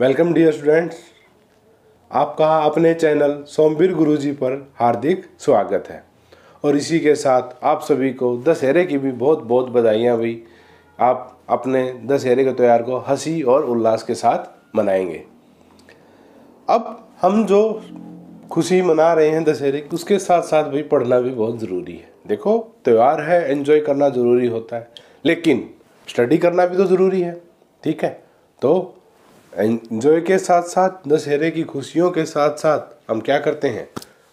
welcome dear students आपका अपने channel Somvir गुरुजी पर हार्दिक स्वागत है और इसी के साथ आप सभी को दशहरे की भी बहुत बहुत बधाइयाँ भी आप अपने दशहरे के त्यौहार को हंसी और उल्लास के साथ मनाएंगे अब हम जो खुशी मना रहे हैं दशहरे की उसके साथ साथ भी पढ़ना भी बहुत ज़रूरी है देखो त्यौहार है एंजॉय करना ज़रूरी होता है लेकिन स्टडी करना भी तो ज़रूरी है ठीक है तो एंजॉय के साथ साथ दशहरे की खुशियों के साथ साथ हम क्या करते हैं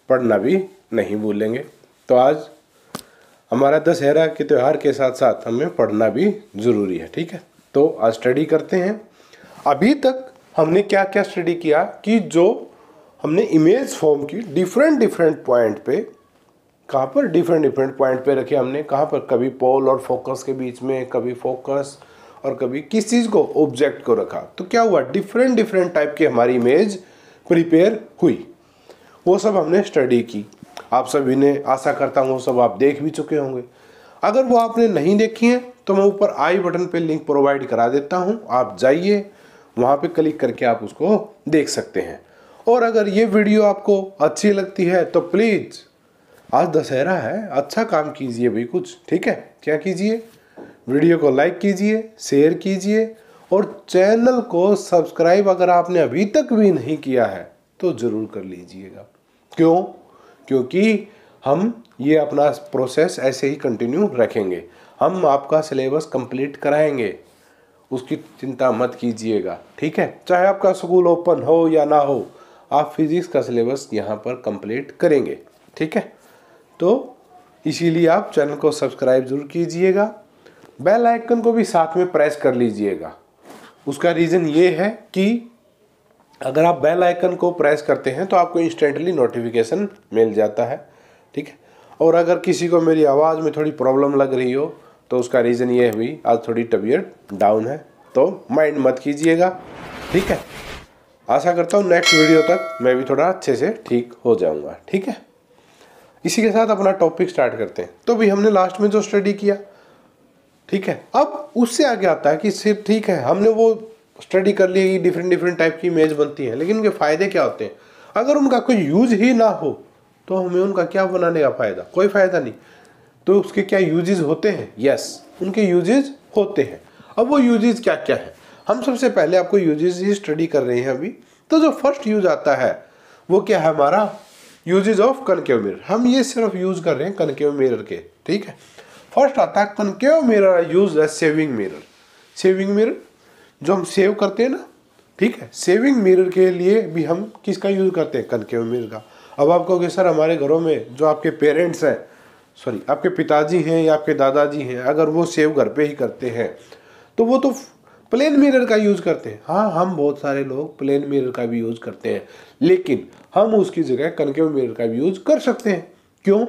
पढ़ना भी नहीं भूलेंगे तो आज हमारा दशहरा के त्यौहार के साथ साथ हमें पढ़ना भी ज़रूरी है ठीक है तो आज स्टडी करते हैं अभी तक हमने क्या क्या स्टडी किया कि जो हमने इमेज फॉर्म की डिफरेंट डिफरेंट पॉइंट पे कहाँ पर डिफरेंट डिफरेंट पॉइंट पे रखे हमने कहाँ पर कभी पोल और फोकस के बीच में कभी फोकस और कभी किस चीज़ को ऑब्जेक्ट को रखा तो क्या हुआ डिफरेंट डिफरेंट टाइप की हमारी इमेज प्रिपेयर हुई वो सब हमने स्टडी की आप सभी ने आशा करता हूँ वो सब आप देख भी चुके होंगे अगर वो आपने नहीं देखी है तो मैं ऊपर आई बटन पे लिंक प्रोवाइड करा देता हूँ आप जाइए वहाँ पे क्लिक करके आप उसको देख सकते हैं और अगर ये वीडियो आपको अच्छी लगती है तो प्लीज़ आज दशहरा है अच्छा काम कीजिए भाई कुछ ठीक है क्या कीजिए वीडियो को लाइक कीजिए शेयर कीजिए और चैनल को सब्सक्राइब अगर आपने अभी तक भी नहीं किया है तो ज़रूर कर लीजिएगा क्यों क्योंकि हम ये अपना प्रोसेस ऐसे ही कंटिन्यू रखेंगे हम आपका सिलेबस कंप्लीट कराएंगे उसकी चिंता मत कीजिएगा ठीक है चाहे आपका स्कूल ओपन हो या ना हो आप फिजिक्स का सिलेबस यहाँ पर कंप्लीट करेंगे ठीक है तो इसीलिए आप चैनल को सब्सक्राइब जरूर कीजिएगा बेल आइकन को भी साथ में प्रेस कर लीजिएगा उसका रीज़न ये है कि अगर आप बेल आइकन को प्रेस करते हैं तो आपको इंस्टेंटली नोटिफिकेशन मिल जाता है ठीक है और अगर किसी को मेरी आवाज़ में थोड़ी प्रॉब्लम लग रही हो तो उसका रीज़न ये हुई आज थोड़ी तबीयत डाउन है तो माइंड मत कीजिएगा ठीक है आशा करता हूँ नेक्स्ट वीडियो तक मैं भी थोड़ा अच्छे से ठीक हो जाऊँगा ठीक है इसी के साथ अपना टॉपिक स्टार्ट करते हैं तो भी हमने लास्ट में जो स्टडी किया ठीक है अब उससे आगे आता है कि सिर्फ ठीक है हमने वो स्टडी कर ली डिफरेंट डिफरेंट टाइप की इमेज बनती है लेकिन उनके फ़ायदे क्या होते हैं अगर उनका कोई यूज ही ना हो तो हमें उनका क्या बनाने का फ़ायदा कोई फ़ायदा नहीं तो उसके क्या यूजेज होते हैं यस उनके यूजेज होते हैं अब वो यूजेज क्या क्या है हम सबसे पहले आपको यूजेस ही स्टडी कर रहे हैं अभी तो जो फर्स्ट यूज आता है वो क्या है हमारा यूजेज ऑफ कनकेव मिरर हम ये सिर्फ यूज़ कर रहे हैं कनकेव मिरर के ठीक है फर्स्ट आता है कनकेव मिरर यूज है सेविंग मिरर सेविंग मिरर जो हम सेव करते हैं ना ठीक है सेविंग मिरर के लिए भी हम किसका यूज़ करते हैं कनकेव मिरर का अब आप कहोगे सर हमारे घरों में जो आपके पेरेंट्स हैं सॉरी आपके पिताजी हैं या आपके दादाजी हैं अगर वो सेव घर पे ही करते हैं तो वो तो प्लेन मिरर का यूज़ करते हैं हाँ हम बहुत सारे लोग प्लेन मिरर का भी यूज़ करते हैं लेकिन हम उसकी जगह कनकेव मिरर का भी यूज़ कर सकते हैं क्यों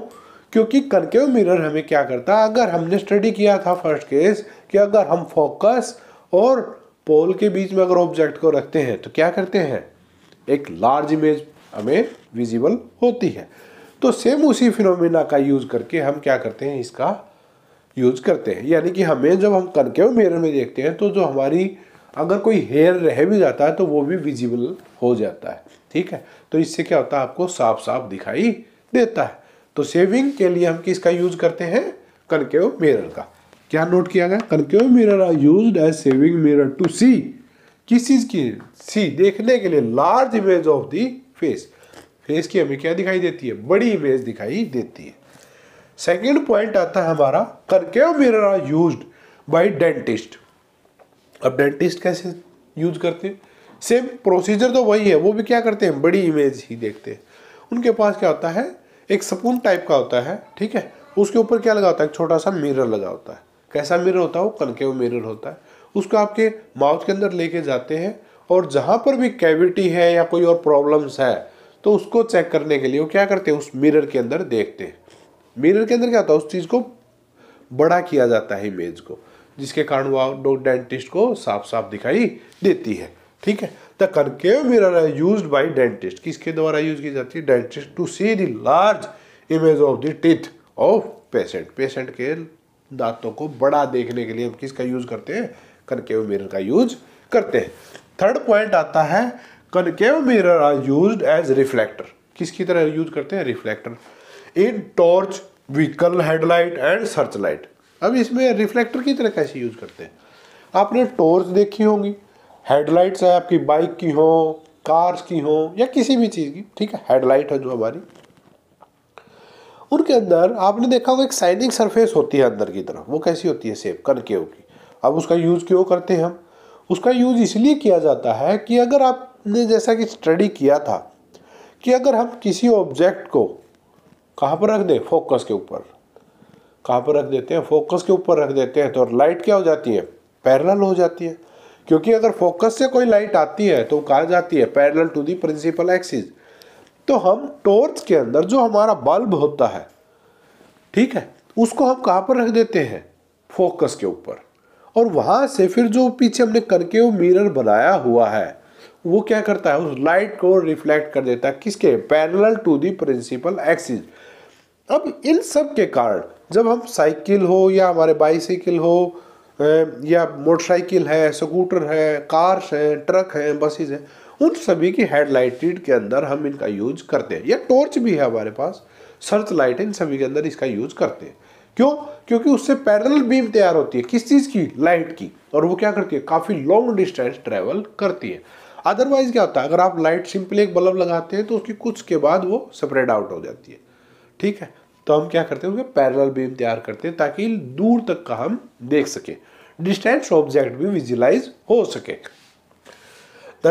क्योंकि कनकेव मिरर हमें क्या करता है अगर हमने स्टडी किया था फर्स्ट केस कि अगर हम फोकस और पोल के बीच में अगर ऑब्जेक्ट को रखते हैं तो क्या करते हैं एक लार्ज इमेज हमें विजिबल होती है तो सेम उसी फिनोमिना का यूज़ करके हम क्या करते हैं इसका यूज करते हैं यानी कि हमें जब हम कनकेव मिरर में देखते हैं तो जो हमारी अगर कोई हेयर रह भी जाता है तो वो भी विजिबल हो जाता है ठीक है तो इससे क्या होता है आपको साफ साफ दिखाई देता है तो सेविंग के लिए हम किसका यूज करते हैं कनकेव मिरर का क्या नोट किया गया concave mirror are use as shaving mirror to see किस चीज़ की सी देखने के लिए large image of the face face की हमें क्या दिखाई देती है बड़ी इमेज दिखाई देती है सेकेंड पॉइंट आता है हमारा concave mirror are use by dentist अब डेंटिस्ट कैसे यूज करते हैं सेम प्रोसीजर तो वही है वो भी क्या करते हैं बड़ी इमेज ही देखते हैं उनके पास क्या होता है एक सपून टाइप का होता है ठीक है उसके ऊपर क्या लगा होता है एक छोटा सा मिरर लगा होता है कैसा मिरर होता है वो कनकेव मिरर होता है उसको आपके माउथ के अंदर लेके जाते हैं और जहाँ पर भी कैविटी है या कोई और प्रॉब्लम्स है तो उसको चेक करने के लिए वो क्या करते हैं उस मिरर के अंदर देखते हैं मिरर के अंदर क्या होता है उस चीज़ को बड़ा किया जाता है इमेज को जिसके कारण वह डॉग डेंटिस्ट को साफ साफ दिखाई देती है ठीक है द कनकेव मिरर है यूज बाई डेंटिस्ट किसके द्वारा यूज की जाती है dentist to see the large image of the teeth of patient patient के दांतों को बड़ा देखने के लिए हम किसका यूज करते हैं कनकेव मिरर का यूज करते हैं थर्ड पॉइंट आता है concave mirror are use as reflector किसकी तरह यूज करते हैं reflector in torch vehicle headlight and search light अब इसमें रिफ्लेक्टर की तरह कैसे यूज करते हैं आपने टॉर्च देखी होगी हेडलाइट्स है आपकी बाइक की हो कार्स की हो या किसी भी चीज़ की ठीक है हेडलाइट है जो हमारी उनके अंदर आपने देखा होगा एक साइनिंग सरफेस होती है अंदर की तरफ वो कैसी होती है सेब कनकेव की अब उसका यूज़ क्यों करते हैं हम उसका यूज़ इसलिए किया जाता है कि अगर आपने जैसा कि स्टडी किया था कि अगर हम किसी ऑब्जेक्ट को कहाँ पर रख दें फोकस के ऊपर कहाँ पर रख देते हैं फोकस के ऊपर रख देते हैं तो लाइट क्या हो जाती है पैरल हो जाती है क्योंकि अगर फोकस से कोई लाइट आती है तो कहा जाती है parallel to the principal axis तो हम टॉर्च के अंदर जो हमारा बल्ब होता है ठीक है उसको हम कहाँ पर रख देते हैं फोकस के ऊपर और वहाँ से फिर जो पीछे हमने करके वो मिरर बनाया हुआ है वो क्या करता है उस लाइट को रिफ्लेक्ट कर देता है किसके parallel to the principal axis अब इन सब के कारण जब हम साइकिल हो या हमारे बाईसाइकिल हो या मोटरसाइकिल है स्कूटर है कार्स हैं ट्रक हैं बसेज हैं उन सभी की हेडलाइटेड के अंदर हम इनका यूज करते हैं या टॉर्च भी है हमारे पास सर्च लाइट इन सभी के अंदर इसका यूज करते हैं क्यों क्योंकि उससे पैरल बीम तैयार होती है किस चीज़ की लाइट की और वो क्या करती है काफ़ी लॉन्ग डिस्टेंस ट्रैवल करती है अदरवाइज क्या होता है अगर आप लाइट सिंपली एक बल्ब लगाते हैं तो उसकी कुछ के बाद वो स्प्रेड आउट हो जाती है ठीक है तो हम क्या करते हैं उसमें पैरल बीम तैयार करते हैं ताकि दूर तक का हम देख सकें डिस्टेंस ऑब्जेक्ट भी विजुलाइज हो सके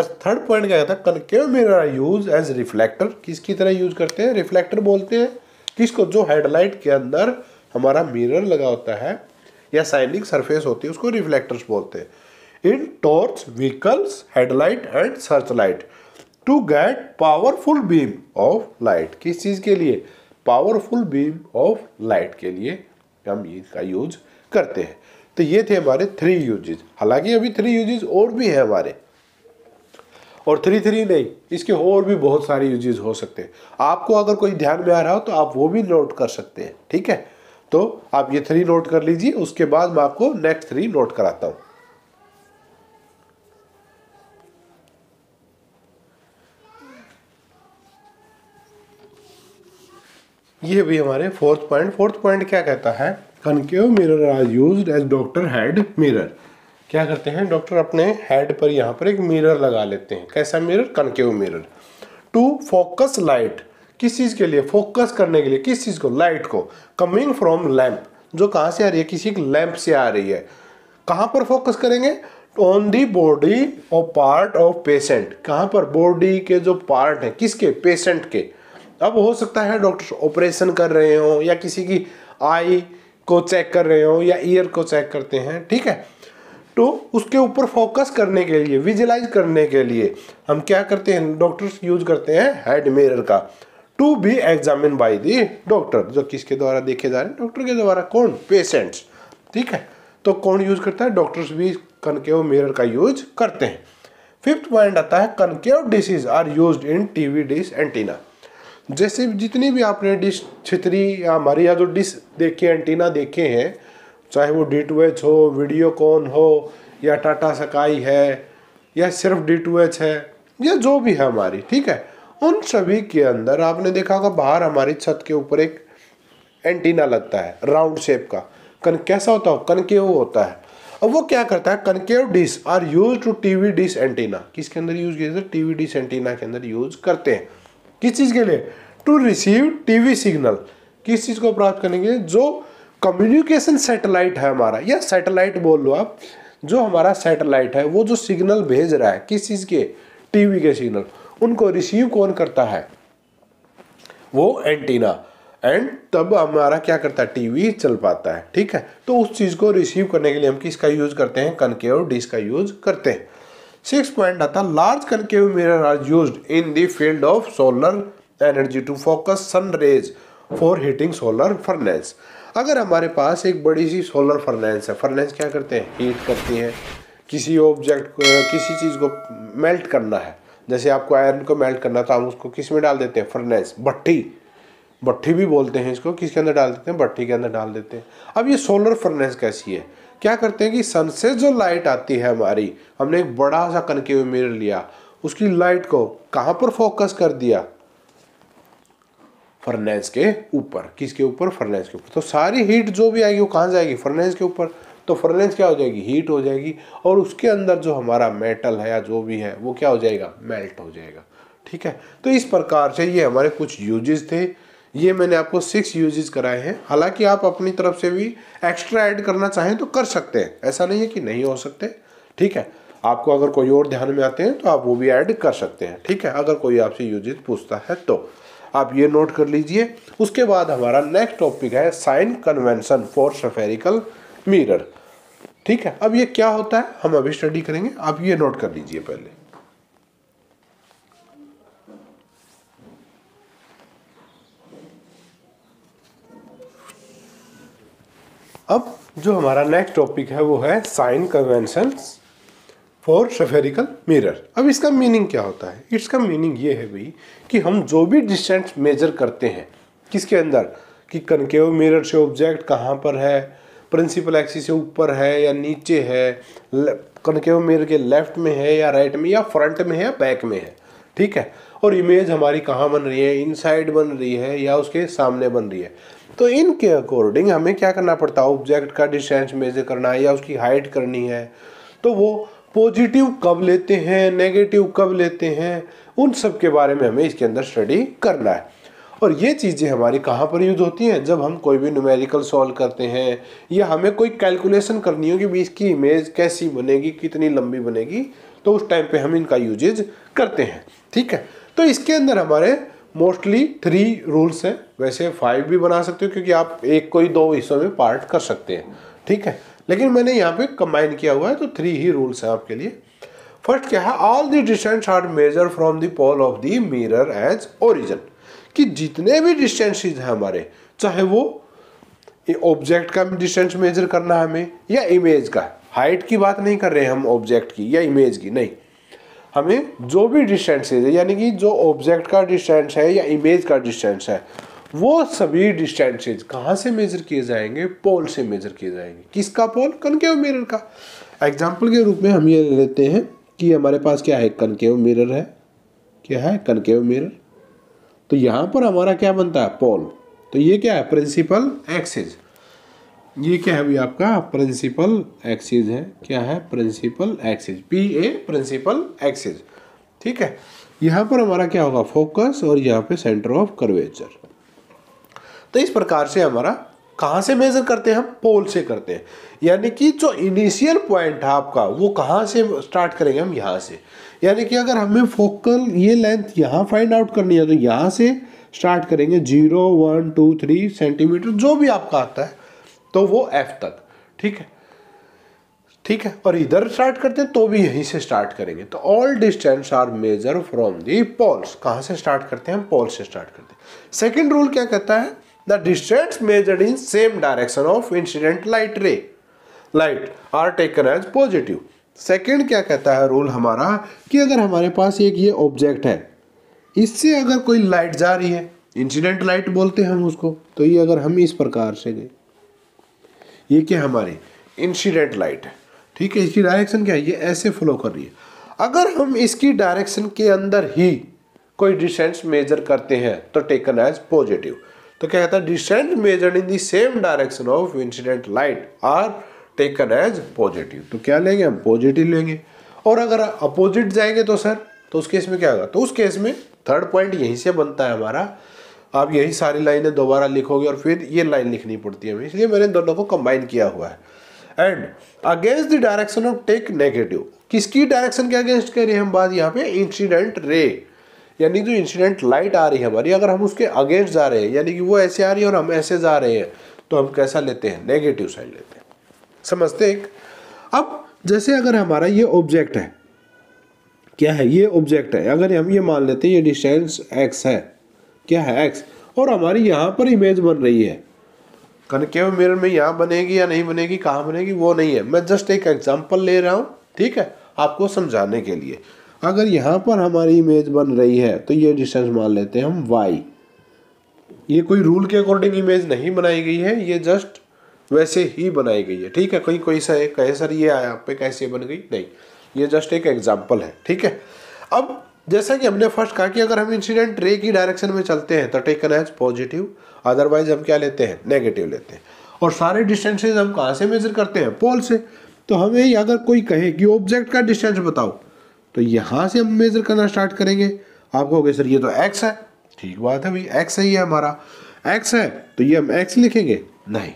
थर्ड पॉइंट क्या था concave mirror use as reflector किसकी तरह यूज करते हैं रिफ्लेक्टर बोलते हैं किसको जो हेडलाइट के अंदर हमारा मिरर लगा होता है या साइनिंग सरफेस होती है उसको रिफ्लेक्टर्स बोलते हैं in torch vehicles headlight and search light to get powerful beam of light किस चीज़ के लिए पावरफुल बीम ऑफ लाइट के लिए हम इसका यूज करते हैं तो ये थे हमारे थ्री यूजेज हालांकि अभी थ्री यूजेज और भी हैं हमारे और थ्री थ्री नहीं इसके और भी बहुत सारे यूजेज हो सकते हैं आपको अगर कोई ध्यान में आ रहा हो तो आप वो भी नोट कर सकते हैं ठीक है तो आप ये थ्री नोट कर लीजिए उसके बाद मैं आपको नेक्स्ट थ्री नोट कराता हूँ ये भी हमारे फोर्थ पॉइंट फोर्थ पॉइंट क्या कहता है concave mirror are use as doctor head mirror क्या करते हैं डॉक्टर अपने हेड पर यहाँ पर एक मिरर लगा लेते हैं कैसा mirror concave mirror to focus light किस चीज़ के लिए फोकस करने के लिए किस चीज़ को लाइट को कमिंग फ्रॉम लैम्प जो कहाँ से आ रही है किसी लैम्प से आ रही है कहाँ पर फोकस करेंगे ऑन दी बॉडी और पार्ट ऑफ पेशेंट कहाँ पर बॉडी के जो पार्ट हैं किसके पेशेंट के अब हो सकता है डॉक्टर ऑपरेशन कर रहे हों या किसी की आई को चेक कर रहे हों या ईयर को चेक करते हैं ठीक है तो उसके ऊपर फोकस करने के लिए विजुलाइज करने के लिए हम क्या करते हैं डॉक्टर्स यूज करते हैं हेड मिरर का to be examine by the doctor जो किसके द्वारा देखे जा रहे हैं डॉक्टर के द्वारा कौन पेशेंट्स ठीक है तो कौन यूज करता है डॉक्टर्स भी कनकेव मिरर का यूज करते हैं फिफ्थ पॉइंट आता है concave dishes are use in TV dish antenna जैसे जितनी भी आपने डिश छतरी या हमारी या जो डिश देखे एंटीना देखे हैं चाहे वो डी टू एच हो कॉन हो या टाटा सकाई है या सिर्फ डी टू एच है या जो भी है हमारी ठीक है उन सभी के अंदर आपने देखा होगा बाहर हमारी छत के ऊपर एक एंटीना लगता है राउंड शेप का कन कैसा होता हो कनकेव होता है अब वो क्या करता है concave dish are use to TV dish antenna किसके अंदर यूज किया जाता है टीवी डिश एंटीना के अंदर यूज करते हैं किस चीज़ के लिए टू रिसीव टीवी सिग्नल किस चीज़ को प्राप्त करने के लिए जो कम्युनिकेशन सैटेलाइट है हमारा या सैटेलाइट बोल लो आप जो हमारा सैटेलाइट है वो जो सिग्नल भेज रहा है किस चीज़ के टीवी के सिग्नल उनको रिसीव कौन करता है वो एंटीना एंड तब हमारा क्या करता है टीवी चल पाता है ठीक है तो उस चीज़ को रिसीव करने के लिए हम किसका यूज़ करते हैं कनकेव डिस का यूज़ करते हैं सिक्स पॉइंट आता large concave mirror are use in the field of solar energy to focus sun rays for heating solar furnace अगर हमारे पास एक बड़ी सी सोलर फर्नेस है फर्नेस क्या करते हैं हीट करती है किसी ऑब्जेक्ट को किसी चीज़ को मेल्ट करना है जैसे आपको आयरन को मेल्ट करना तो हम उसको किस में डाल देते हैं फर्नेस भट्टी भट्टी भी बोलते हैं इसको किसके अंदर डाल देते हैं भट्टी के अंदर डाल देते हैं अब ये सोलर फर्नेस कैसी है क्या करते हैं कि सन से जो लाइट आती है हमारी हमने एक बड़ा सा कनकेव मिरर लिया उसकी लाइट को कहाँ पर फोकस कर दिया फर्नेस के ऊपर किसके ऊपर फर्नेस के ऊपर तो सारी हीट जो भी आएगी वो कहाँ जाएगी फर्नेस के ऊपर तो फर्नेस क्या हो जाएगी हीट हो जाएगी और उसके अंदर जो हमारा मेटल है या जो भी है वो क्या हो जाएगा मेल्ट हो जाएगा ठीक है तो इस प्रकार से ये हमारे कुछ यूजेस थे ये मैंने आपको सिक्स यूजेस कराए हैं हालांकि आप अपनी तरफ से भी एक्स्ट्रा ऐड करना चाहें तो कर सकते हैं ऐसा नहीं है कि नहीं हो सकते ठीक है आपको अगर कोई और ध्यान में आते हैं तो आप वो भी ऐड कर सकते हैं ठीक है अगर कोई आपसे यूजेस पूछता है तो आप ये नोट कर लीजिए उसके बाद हमारा नेक्स्ट टॉपिक है sign convention for spherical mirror ठीक है अब ये क्या होता है हम अभी स्टडी करेंगे आप ये नोट कर लीजिए पहले अब जो हमारा नेक्स्ट टॉपिक है वो है sign convention for spherical mirror अब इसका मीनिंग क्या होता है इसका मीनिंग ये है भाई कि हम जो भी डिस्टेंस मेजर करते हैं किसके अंदर कि कनकेव मिरर से ऑब्जेक्ट कहाँ पर है प्रिंसिपल एक्सिस से ऊपर है या नीचे है कनकेव मिरर के लेफ्ट में है या राइट में या फ्रंट में है या बैक में है ठीक है और इमेज हमारी कहाँ बन रही है इनसाइड बन रही है या उसके सामने बन रही है तो इनके अकॉर्डिंग हमें क्या करना पड़ता है ऑब्जेक्ट का डिस्टेंस मेजर करना है या उसकी हाइट करनी है तो वो पॉजिटिव कब लेते हैं नेगेटिव कब लेते हैं उन सब के बारे में हमें इसके अंदर स्टडी करना है और ये चीज़ें हमारी कहाँ पर यूज़ होती हैं जब हम कोई भी न्यूमेरिकल सॉल्व करते हैं या हमें कोई कैलकुलेशन करनी हो कि इसकी इमेज कैसी बनेगी कितनी लंबी बनेगी तो उस टाइम पे हम इनका यूजेज करते हैं ठीक है तो इसके अंदर हमारे मोस्टली थ्री रूल्स हैं वैसे फाइव भी बना सकते हो क्योंकि आप एक को ही दो हिस्सों में पार्ट कर सकते हैं ठीक है लेकिन मैंने यहाँ पे कंबाइन किया हुआ है तो थ्री ही रूल्स हैं आपके लिए फर्स्ट क्या है all the distance are measure from the pole of the mirror as origin कि जितने भी डिस्टेंसेज हैं हमारे चाहे वो ऑब्जेक्ट का डिस्टेंस मेजर करना है हमें या इमेज का हाइट की बात नहीं कर रहे हम ऑब्जेक्ट की या इमेज की नहीं हमें जो भी डिस्टेंस है यानी कि जो ऑब्जेक्ट का डिस्टेंस है या इमेज का डिस्टेंस है वो सभी डिस्टेंसेज कहाँ से मेजर किए जाएंगे पोल से मेजर किए जाएंगे किसका पोल कनकेव मिरर का एग्जाम्पल के रूप में हम ये लेते हैं कि हमारे पास क्या है कनकेव मिरर है क्या है कनकेव मिरर तो यहाँ पर हमारा क्या बनता है पोल तो ये क्या है प्रिंसिपल एक्सेज ये क्या है अभी आपका प्रिंसिपल एक्सिस है क्या है principal axis P A principal axis ठीक है यहाँ पर हमारा क्या होगा फोकस और यहाँ पे सेंटर ऑफ कर्वेचर तो इस प्रकार से हमारा कहाँ से मेजर करते हैं हम पोल से करते हैं यानी कि जो इनिशियल पॉइंट है आपका वो कहाँ से स्टार्ट करेंगे हम यहाँ से यानी कि अगर हमें फोकल ये लेंथ यहाँ फाइंड आउट करनी है तो यहाँ से स्टार्ट करेंगे zero one two three centimetre जो भी आपका आता है तो वो एफ तक ठीक है ठीक है और इधर स्टार्ट करते हैं तो भी यहीं से स्टार्ट करेंगे तो all distance are measure from the poles कहाँ से स्टार्ट करते हैं हम पोल से स्टार्ट करते हैं सेकेंड रूल क्या कहता है the distance measured in same direction of incident light ray light are taken as positive second क्या कहता है रूल हमारा कि अगर हमारे पास एक ये ऑब्जेक्ट है इससे अगर कोई लाइट जा रही है इंसिडेंट लाइट बोलते हैं हम उसको तो ये अगर हम इस प्रकार से गए ये क्या हमारे इंसीडेंट लाइट है ठीक है इसकी डायरेक्शन क्या है ये ऐसे फ्लो कर रही है अगर हम इसकी डायरेक्शन के अंदर ही कोई डिस्टेंस मेजर करते हैं तो टेकन एज पॉजिटिव तो क्या कहता है distance measure in the same direction of incident light are taken as positive तो क्या लेंगे हम पॉजिटिव लेंगे और अगर अपोजिट जाएंगे तो सर तो उस केस में क्या होगा तो उस केस में थर्ड पॉइंट यहीं से बनता है हमारा आप यही सारी लाइनें दोबारा लिखोगे और फिर ये लाइन लिखनी पड़ती है हमें इसलिए मैंने दोनों को कंबाइन किया हुआ है and against the direction of take negative किसकी डायरेक्शन के अगेंस्ट कह रहे हैं हम बात यहाँ पे इंसिडेंट रे यानी जो इंसिडेंट लाइट आ रही है हमारी अगर हम उसके अगेंस्ट जा रहे हैं यानी कि वो ऐसे आ रही है और हम ऐसे जा रहे हैं तो हम कैसा लेते हैं नेगेटिव साइड लेते हैं समझते हैं अब जैसे अगर हमारा ये ऑब्जेक्ट है क्या है ये ऑब्जेक्ट है अगर हम ये मान लेते हैं ये डिस्टेंस एक्स है क्या है एक्स और हमारी यहाँ पर इमेज बन रही है कनकेव मिरर में यहाँ बनेगी या नहीं बनेगी कहाँ बनेगी वो नहीं है मैं जस्ट एक एग्जाम्पल ले रहा हूँ ठीक है आपको समझाने के लिए अगर यहाँ पर हमारी इमेज बन रही है तो ये डिस्टेंस मान लेते हैं हम वाई ये कोई रूल के अकॉर्डिंग इमेज नहीं बनाई गई है ये जस्ट वैसे ही बनाई गई है ठीक है कहीं कोई सा कहे सर ये यहाँ पे कैसे बन गई नहीं ये जस्ट एक एग्जाम्पल है ठीक है अब जैसा कि हमने फर्स्ट कहा कि अगर हम इंसिडेंट रे की डायरेक्शन में चलते हैं तो टेकन एज पॉजिटिव अदरवाइज हम क्या लेते हैं नेगेटिव लेते हैं और सारे डिस्टेंसेज हम कहाँ से मेजर करते हैं पोल से तो हमें अगर कोई कहे कि ऑब्जेक्ट का डिस्टेंस बताओ तो यहाँ से हम मेजर करना स्टार्ट करेंगे आप कहोगे सर ये तो एक्स है ठीक बात है भाई एक्स है ये हमारा एक्स है तो ये हम एक्स लिखेंगे नहीं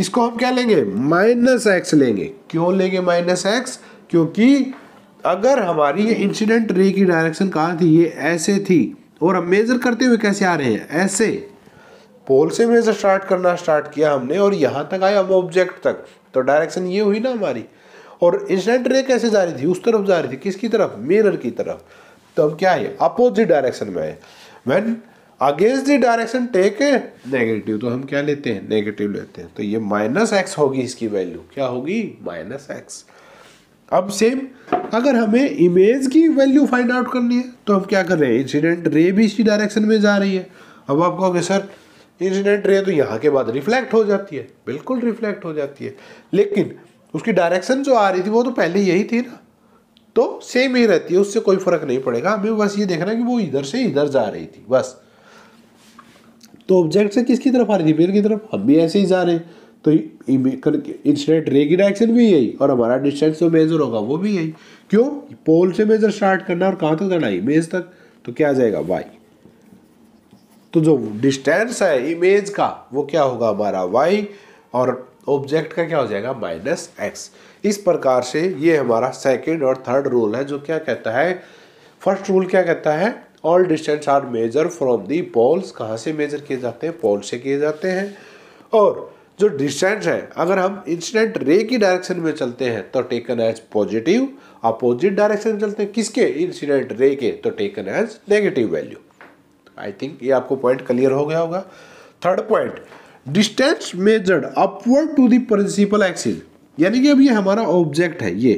इसको हम क्या लेंगे माइनस एक्स लेंगे क्यों लेंगे माइनस एक्स क्योंकि अगर हमारी ये इंसिडेंट रे की डायरेक्शन कहाँ थी ये ऐसे थी और हम मेज़र करते हुए कैसे आ रहे हैं ऐसे पोल से मेज़र स्टार्ट करना स्टार्ट किया हमने और यहाँ तक आए हम ऑब्जेक्ट तक तो डायरेक्शन ये हुई ना हमारी और इंसिडेंट रे कैसे जा रही थी उस तरफ जा रही थी किसकी तरफ मिरर की तरफ तो हम क्या है अपोजिट डायरेक्शन में आए when against the direction take negative तो हम क्या लेते हैं नेगेटिव लेते हैं तो ये माइनस एक्स होगी इसकी वैल्यू क्या होगी माइनस एक्स अब सेम अगर हमें इमेज की वैल्यू फाइंड आउट करनी है तो हम क्या कर रहे हैं इंसिडेंट रे भी इसी डायरेक्शन में जा रही है अब आप कहोगे सर इंसिडेंट रे तो यहाँ के बाद रिफ्लेक्ट हो जाती है बिल्कुल रिफ्लेक्ट हो जाती है लेकिन उसकी डायरेक्शन जो आ रही थी वो तो पहले यही थी ना तो सेम ही रहती है उससे कोई फर्क नहीं पड़ेगा हमें बस ये देखना कि वो इधर से इधर जा रही थी बस तो ऑब्जेक्ट से किसकी तरफ आ रही थी पेड़ की तरफ हम भी ऐसे ही जा रहे हैं तो इंसिडेंट रे की डायरेक्शन भी यही और हमारा डिस्टेंस जो मेजर होगा वो भी यही क्यों पोल से मेजर स्टार्ट करना और कहाँ तक जाना इमेज तक तो क्या आ जाएगा वाई तो जो डिस्टेंस है इमेज का वो क्या होगा हमारा वाई और ऑब्जेक्ट का क्या हो जाएगा माइनस एक्स इस प्रकार से ये हमारा सेकेंड और थर्ड रूल है जो क्या कहता है फर्स्ट रूल क्या कहता है all distance are measure from the poles कहाँ से मेजर किए जाते हैं पोल से किए जाते हैं और जो डिस्टेंस है अगर हम इंसिडेंट रे की डायरेक्शन में चलते हैं तो taken as positive opposite direction में चलते हैं किसके इंसिडेंट रे के तो taken as negative value I think ये आपको पॉइंट क्लियर हो गया होगा third point distance measured upward to the principal axis यानी कि अब ये हमारा ऑब्जेक्ट है ये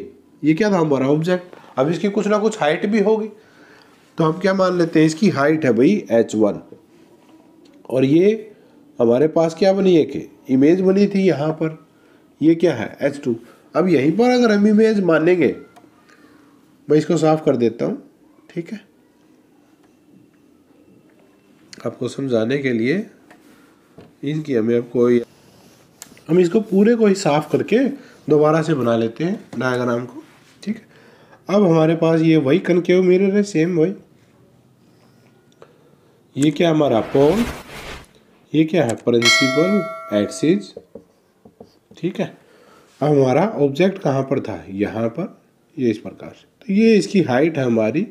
ये क्या था हमारा ऑब्जेक्ट अब इसकी कुछ ना कुछ हाइट भी होगी तो हम क्या मान लेते हैं इसकी हाइट है भाई एच वन और ये हमारे पास क्या बनी है कि इमेज बनी थी यहाँ पर ये क्या है एच टू अब यहीं पर अगर हम इमेज मानेंगे मैं इसको साफ कर देता हूँ ठीक है आपको समझाने के लिए इनकी हमें अब कोई हम इसको पूरे को ही साफ करके दोबारा से बना लेते हैं डायग्राम को ठीक है अब हमारे पास ये वही कनकेव मिरर है सेम वही ये क्या हमारा पोल ये क्या है प्रिंसिपल एक्सिस ठीक है अब हमारा ऑब्जेक्ट कहाँ पर था यहाँ पर ये इस प्रकार से तो ये इसकी हाइट है हमारी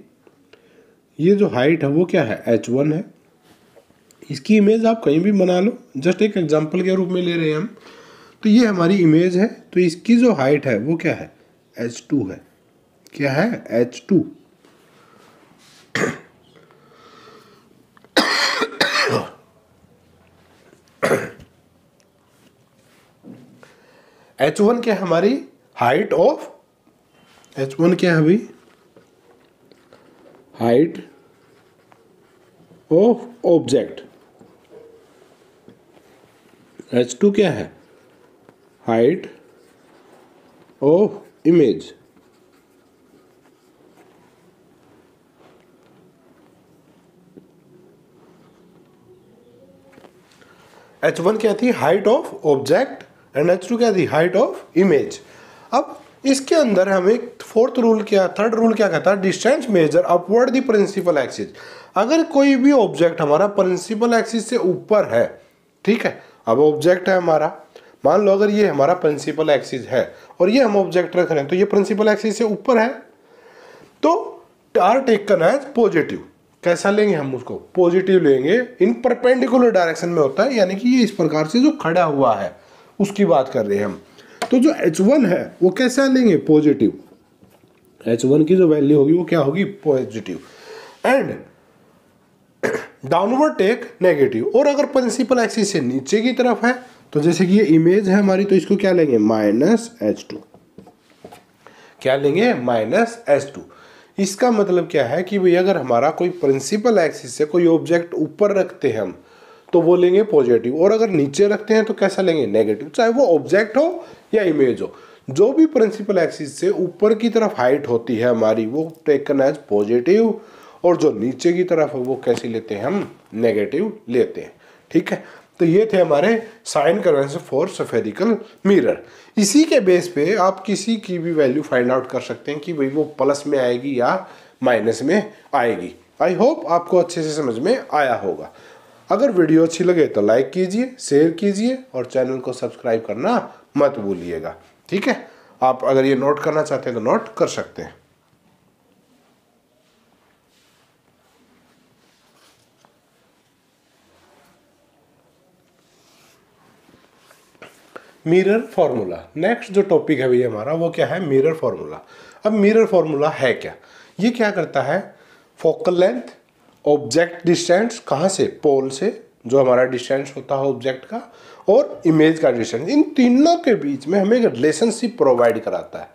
ये जो हाइट है वो क्या है एच वन है इसकी इमेज आप कहीं भी बना लो जस्ट एक एग्जाम्पल के रूप में ले रहे हैं हम तो ये हमारी इमेज है तो इसकी जो हाइट है वो क्या है एच टू है क्या है एच टू एच वन क्या हमारी हाइट ऑफ एच वन क्या है अभी height of object H two क्या है height of image H one क्या थी height of object and H two क्या थी हाइट ऑफ इमेज अब इसके अंदर हमें फोर्थ रूल क्या थर्ड रूल क्या कहता है distance measure upward the principal axis अगर कोई भी ऑब्जेक्ट हमारा प्रिंसिपल एक्सिस से ऊपर है ठीक है अब ऑब्जेक्ट है हमारा मान लो अगर ये हमारा प्रिंसिपल एक्सिस है और ये हम ऑब्जेक्ट रख रहे हैं तो ये प्रिंसिपल एक्सिस से ऊपर है तो आर टेकन एज पॉजिटिव कैसा लेंगे हम उसको पॉजिटिव लेंगे इन परपेंडिकुलर डायरेक्शन में होता है यानी कि ये इस प्रकार से जो खड़ा हुआ है उसकी बात कर रहे हैं हम तो जो एच वन है वो कैसा लेंगे पॉजिटिव एच वन की जो वैल्यू होगी वो क्या होगी positive and downward take negative और अगर प्रिंसिपल एक्सिस से नीचे की तरफ है तो जैसे कि ये इमेज है हमारी तो इसको क्या लेंगे माइनस एच टू क्या लेंगे माइनस एच टू इसका मतलब क्या है कि भाई अगर हमारा कोई प्रिंसिपल एक्सिस से कोई ऑब्जेक्ट ऊपर रखते हैं हम तो वो लेंगे पॉजिटिव और अगर नीचे रखते हैं तो कैसा लेंगे नेगेटिव चाहे वो ऑब्जेक्ट हो या इमेज हो जो भी प्रिंसिपल एक्सिस से ऊपर की तरफ हाइट होती है हमारी वो टेकन एज पॉजिटिव और जो नीचे की तरफ है वो कैसी लेते हैं हम नेगेटिव लेते हैं ठीक है तो ये थे हमारे sign convention for spherical mirror इसी के बेस पे आप किसी की भी वैल्यू फाइंड आउट कर सकते हैं कि भाई वो प्लस में आएगी या माइनस में आएगी आई होप आपको अच्छे से समझ में आया होगा अगर वीडियो अच्छी लगे तो लाइक कीजिए शेयर कीजिए और चैनल को सब्सक्राइब करना मत भूलिएगा ठीक है आप अगर ये नोट करना चाहते हैं तो नोट कर सकते हैं मिरर फार्मूला नेक्स्ट जो टॉपिक है भैया हमारा वो क्या है मिरर फार्मूला अब मिरर फार्मूला है क्या ये क्या करता है फोकल लेंथ ऑब्जेक्ट डिस्टेंस कहाँ से पोल से जो हमारा डिस्टेंस होता है ऑब्जेक्ट का और इमेज का डिस्टेंस इन तीनों के बीच में हमें एक रिलेशनशिप प्रोवाइड कराता है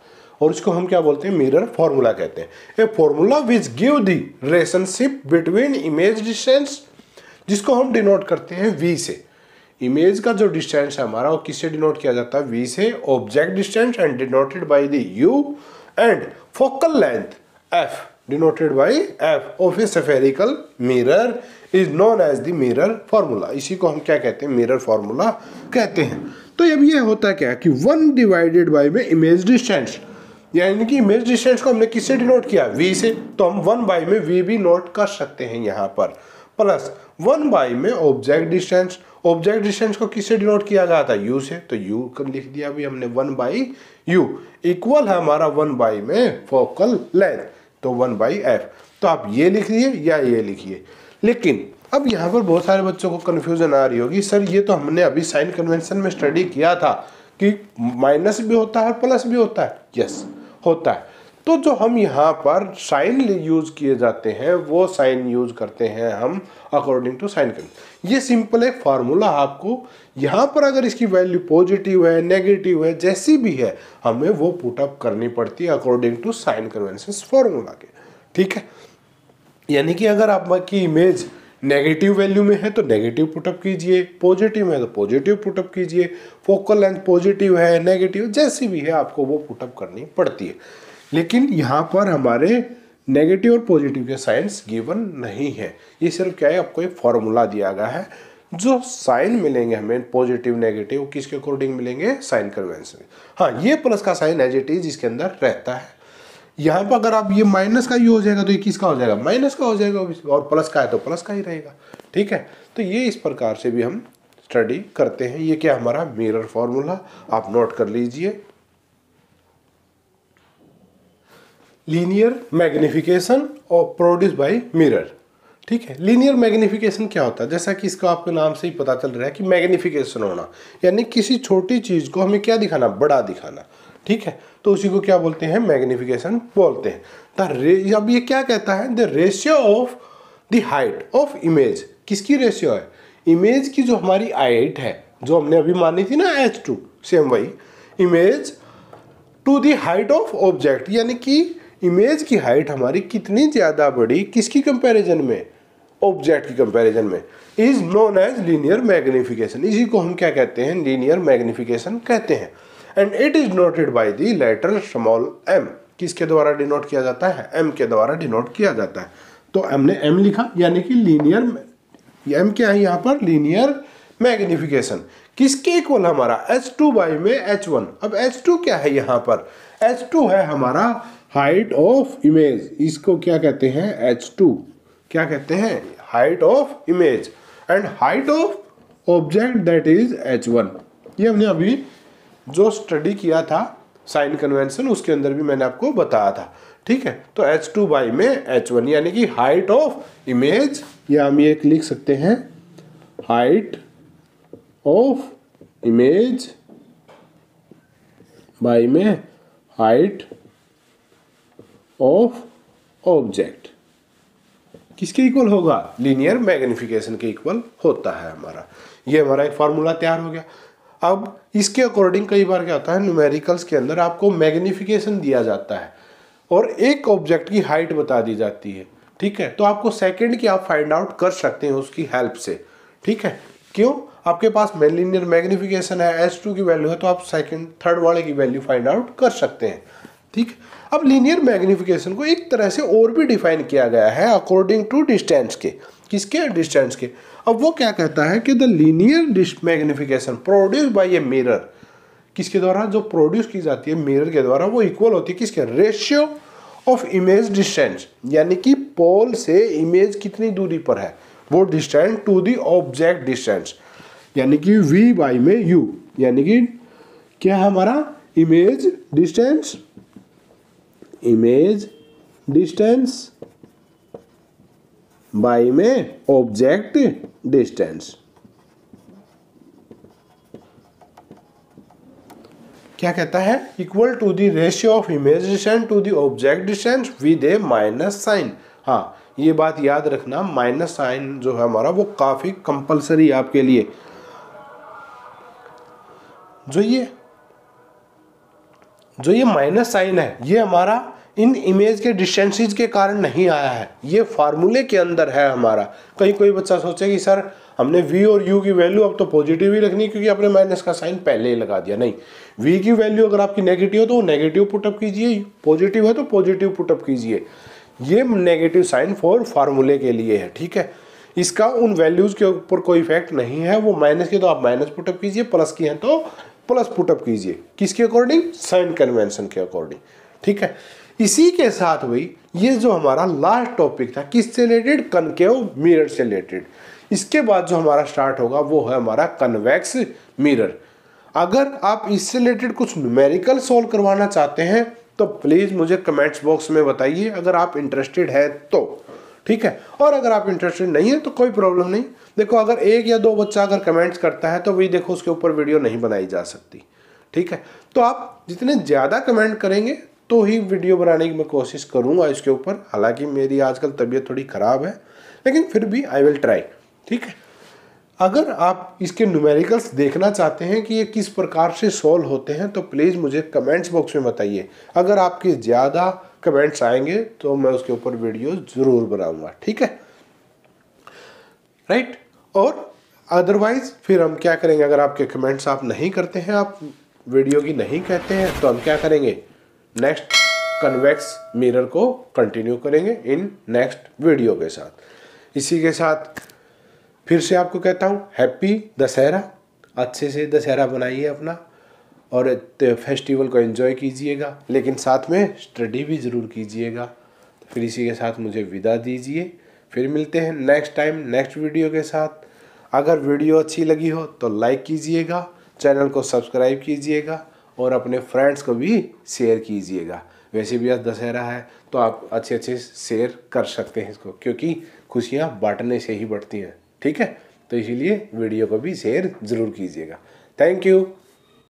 और इसको हम क्या बोलते हैं मिरर फॉर्मूला कहते हैं a formula which give the relationship between image distance जिसको हम डिनोट करते हैं वी से इमेज का जो डिस्टेंस है हमारा वो किससे डिनोट किया जाता है वी से object distance and denoted by the U and focal length F denoted by F of a spherical mirror is known as the mirror formula इसी को हम क्या कहते हैं mirror फार्मूला कहते हैं तो अब ये होता क्या कि वन डिवाइडेड बाई में इमेज डिस्टेंस यानी कि इमेज डिस्टेंस को हमने किससे डिनोट किया वी से तो हम वन बाई में वी भी नोट कर सकते हैं यहाँ पर प्लस वन बाई में ऑब्जेक्ट डिस्टेंस ऑब्जेक्ट डिस्टेंस को किससे डिनोट किया गया था यू से तो यू लिख दिया अभी हमने वन बाई यू इक्वल है हमारा वन बाई में फोकल लेंथ तो वन बाई एफ तो आप ये लिखिए या ये लिखिए लेकिन अब यहाँ पर बहुत सारे बच्चों को कन्फ्यूजन आ रही होगी सर ये तो हमने अभी साइन कन्वेंशन में स्टडी किया था कि माइनस भी होता है प्लस भी होता है यस होता है तो जो हम यहाँ पर साइन यूज़ किए जाते हैं वो साइन यूज़ करते हैं हम अकॉर्डिंग टू साइन कन्वेंशन ये सिंपल एक फार्मूला आपको यहाँ पर अगर इसकी वैल्यू पॉजिटिव है नेगेटिव है जैसी भी है हमें वो पुटअप करनी पड़ती है according to sign convention formula के ठीक है यानी कि अगर आपकी इमेज नेगेटिव वैल्यू में है तो नेगेटिव पुटअप कीजिए पॉजिटिव है तो पॉजिटिव पुटअप कीजिए फोकल लेंथ पॉजिटिव है नेगेटिव जैसी भी है आपको वो पुटअप करनी पड़ती है लेकिन यहाँ पर हमारे नेगेटिव और पॉजिटिव के साइंस गिवन नहीं है ये सिर्फ क्या है आपको एक फॉर्मूला दिया गया है जो साइन मिलेंगे हमें पॉजिटिव नेगेटिव किसके अकॉर्डिंग मिलेंगे साइन कन्वेंस में हाँ ये प्लस का साइन एज इट इज इसके अंदर रहता है यहाँ पर अगर आप ये माइनस का ही हो जाएगा तो ये किसका हो जाएगा माइनस का हो जाएगा और प्लस का है तो प्लस का ही रहेगा ठीक है तो ये इस प्रकार से भी हम स्टडी करते हैं ये क्या हमारा मिरर फॉर्मूला आप नोट कर लीजिए लीनियर मैग्निफिकेशन और प्रोड्यूस बाय मिरर ठीक है लीनियर मैग्निफिकेशन क्या होता है जैसा कि इसका आपके नाम से ही पता चल रहा है कि मैग्निफिकेशन होना यानी किसी छोटी चीज़ को हमें क्या दिखाना बड़ा दिखाना ठीक है तो उसी को क्या बोलते हैं मैग्निफिकेशन बोलते हैं द अब ये क्या कहता है the ratio of the height of image किसकी रेशियो है इमेज की जो हमारी हाइट है जो हमने अभी मानी थी ना एच टू सेम वही image to the height of object यानी कि इमेज की हाइट हमारी कितनी ज़्यादा बड़ी किसकी कंपैरिजन में ऑब्जेक्ट की कंपैरिजन में is known as linear magnification इसी को हम क्या कहते हैं लीनियर मैग्नीफिकेशन कहते हैं and it is noted by the letter small M किसके द्वारा डिनोट किया जाता है एम के द्वारा डिनोट किया जाता है तो एम ने एम लिखा यानी कि लीनियर एम क्या है यहाँ पर लीनियर मैग्नीफिकेशन किसके इक्वल हमारा H2 टू बाई में H1 अब H2 क्या है यहाँ पर H2 है हमारा हाइट ऑफ इमेज इसको क्या कहते हैं एच टू क्या कहते हैं height of image and height of object that is H one ये हमने अभी जो स्टडी किया था साइन कन्वेंशन उसके अंदर भी मैंने आपको बताया था ठीक है तो एच टू बाई में एच वन यानी कि हाइट ऑफ इमेज या हम एक लिख सकते हैं हाइट ऑफ इमेज बाई में हाइट ऑफ ऑब्जेक्ट किसके इक्वल होगा लीनियर मैग्निफिकेशन के इक्वल होता है हमारा ये हमारा एक फार्मूला तैयार हो गया अब इसके अकॉर्डिंग कई बार क्या होता है न्यूमेरिकल्स के अंदर आपको मैग्निफिकेशन दिया जाता है और एक ऑब्जेक्ट की हाइट बता दी जाती है ठीक है तो आपको सेकेंड की आप फाइंड आउट कर सकते हैं उसकी हेल्प से ठीक है क्यों आपके पास मेलिनियर मैग्निफिकेशन है एस टू की वैल्यू है तो आप सेकेंड थर्ड वाले की वैल्यू फाइंड आउट कर सकते हैं ठीक अब लीनियर मैग्निफिकेशन को एक तरह से और भी डिफाइन किया गया है अकॉर्डिंग टू डिस्टेंस के किसके डिस्टेंस के अब वो क्या कहता है कि the linear magnification produce by a mirror किसके द्वारा जो प्रोड्यूस की जाती है मिरर के द्वारा वो इक्वल होती है किसके रेशियो ऑफ इमेज डिस्टेंस यानी कि पोल से इमेज कितनी दूरी पर है वो distance to the object distance यानी कि वी बाई में यू यानी कि क्या हमारा image distance image distance by में ऑब्जेक्ट डिस्टेंस क्या कहता है equal to the ratio of image distance to the object distance with a minus sign हाँ ये बात याद रखना माइनस साइन जो है हमारा वो काफ़ी कंपलसरी आपके लिए जो ये जो ये माइनस साइन है ये हमारा इन इमेज के डिस्टेंसिस के कारण नहीं आया है ये फार्मूले के अंदर है हमारा कहीं कोई बच्चा सोचे कि सर हमने v और u की वैल्यू अब तो पॉजिटिव ही रखनी क्योंकि आपने माइनस का साइन पहले ही लगा दिया नहीं v की वैल्यू अगर आपकी नेगेटिव हो तो नेगेटिव पुटअप कीजिए पॉजिटिव है तो पॉजिटिव पुटअप कीजिए ये नेगेटिव साइन फॉर फार्मूले के लिए है ठीक है इसका उन वैल्यूज़ के ऊपर कोई इफेक्ट नहीं है वो माइनस के तो आप माइनस पुटअप कीजिए प्लस की हैं तो प्लस पुटअप कीजिए किसके अकॉर्डिंग साइन कन्वेंशन के अकॉर्डिंग ठीक है इसी के साथ भाई ये जो हमारा लास्ट टॉपिक था किससे रिलेटेड कनकेव मिरर से रिलेटेड इसके बाद जो हमारा स्टार्ट होगा वो है हमारा कन्वेक्स मिरर अगर आप इससे रिलेटेड कुछ न्यूमेरिकल सॉल्व करवाना चाहते हैं तो प्लीज़ मुझे कमेंट्स बॉक्स में बताइए अगर आप इंटरेस्टेड हैं तो ठीक है और अगर आप इंटरेस्टेड नहीं है तो कोई प्रॉब्लम नहीं देखो अगर एक या दो बच्चा अगर कमेंट्स करता है तो वही देखो उसके ऊपर वीडियो नहीं बनाई जा सकती ठीक है तो आप जितने ज़्यादा कमेंट करेंगे तो ही वीडियो बनाने की मैं कोशिश करूँगा इसके ऊपर हालांकि मेरी आजकल तबीयत थोड़ी ख़राब है लेकिन फिर भी आई विल ट्राई ठीक है अगर आप इसके न्यूमेरिकल्स देखना चाहते हैं कि ये किस प्रकार से सॉल्व होते हैं तो प्लीज़ मुझे कमेंट्स बॉक्स में बताइए अगर आपके ज़्यादा कमेंट्स आएंगे तो मैं उसके ऊपर वीडियो ज़रूर बनाऊंगा ठीक है राइट और अदरवाइज़ फिर हम क्या करेंगे अगर आपके कमेंट्स आप नहीं करते हैं आप वीडियो की नहीं कहते हैं तो हम क्या करेंगे नेक्स्ट कन्वेक्स मिरर को कंटिन्यू करेंगे इन नेक्स्ट वीडियो के साथ इसी के साथ फिर से आपको कहता हूँ हैप्पी दशहरा अच्छे से दशहरा बनाइए अपना और फेस्टिवल को एंजॉय कीजिएगा लेकिन साथ में स्टडी भी ज़रूर कीजिएगा तो फिर इसी के साथ मुझे विदा दीजिए फिर मिलते हैं नेक्स्ट टाइम नेक्स्ट वीडियो के साथ अगर वीडियो अच्छी लगी हो तो लाइक कीजिएगा चैनल को सब्सक्राइब कीजिएगा और अपने फ्रेंड्स को भी शेयर कीजिएगा वैसे भी आज दशहरा है तो आप अच्छे अच्छे शेयर कर सकते हैं इसको क्योंकि खुशियाँ बांटने से ही बढ़ती हैं ठीक है तो इसीलिए वीडियो को भी शेयर ज़रूर कीजिएगा थैंक यू